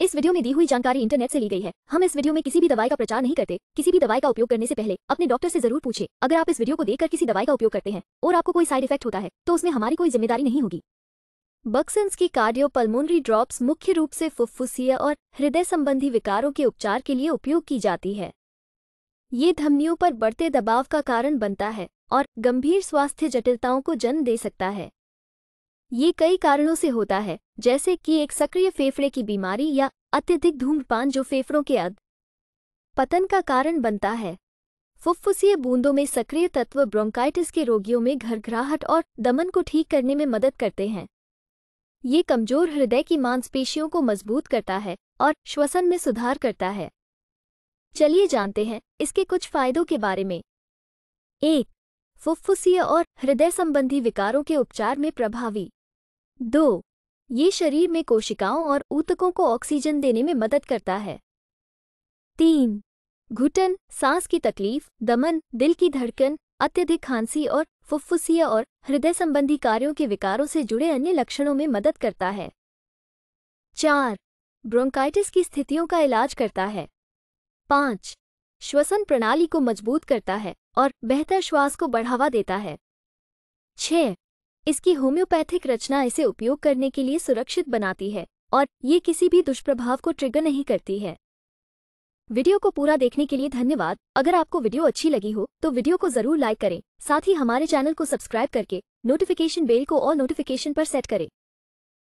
इस वीडियो में दी हुई जानकारी इंटरनेट से ली गई है हम इस वीडियो में किसी भी दवाई का प्रचार नहीं करते किसी भी दवाई का उपयोग करने से पहले अपने डॉक्टर से जरूर पूछे अगर आप इस वीडियो को देखकर किसी दवाई का उपयोग करते हैं और आपको कोई साइड इफेक्ट होता है तो उसमें हमारी कोई जिम्मेदारी नहीं होगी बक्सन्स की कार्डियोपल्मोनरी ड्रॉप्स मुख्य रूप से फुफ्फुसीय और हृदय संबंधी विकारों के उपचार के लिए उपयोग की जाती है ये धमनियों पर बढ़ते दबाव का कारण बनता है और गंभीर स्वास्थ्य जटिलताओं को जन्म दे सकता है ये कई कारणों से होता है जैसे कि एक सक्रिय फेफड़े की बीमारी या अत्यधिक धूम्रपान जो फेफड़ों के अध पतन का कारण बनता है फुफ्फुसीय बूंदों में सक्रिय तत्व ब्रोंकाइटिस के रोगियों में घरघराहट और दमन को ठीक करने में मदद करते हैं ये कमजोर हृदय की मांसपेशियों को मजबूत करता है और श्वसन में सुधार करता है चलिए जानते हैं इसके कुछ फायदों के बारे में एक फुफ्फुसीय और हृदय संबंधी विकारों के उपचार में प्रभावी दो ये शरीर में कोशिकाओं और ऊतकों को ऑक्सीजन देने में मदद करता है तीन घुटन सांस की तकलीफ दमन दिल की धड़कन अत्यधिक खांसी और फुफ्फुसीय और हृदय संबंधी कार्यों के विकारों से जुड़े अन्य लक्षणों में मदद करता है चार ब्रोंकाइटिस की स्थितियों का इलाज करता है पांच श्वसन प्रणाली को मजबूत करता है और बेहतर श्वास को बढ़ावा देता है छह इसकी होम्योपैथिक रचना इसे उपयोग करने के लिए सुरक्षित बनाती है और ये किसी भी दुष्प्रभाव को ट्रिगर नहीं करती है वीडियो को पूरा देखने के लिए धन्यवाद अगर आपको वीडियो अच्छी लगी हो तो वीडियो को जरूर लाइक करें साथ ही हमारे चैनल को सब्सक्राइब करके नोटिफिकेशन बेल को और नोटिफिकेशन पर सेट करें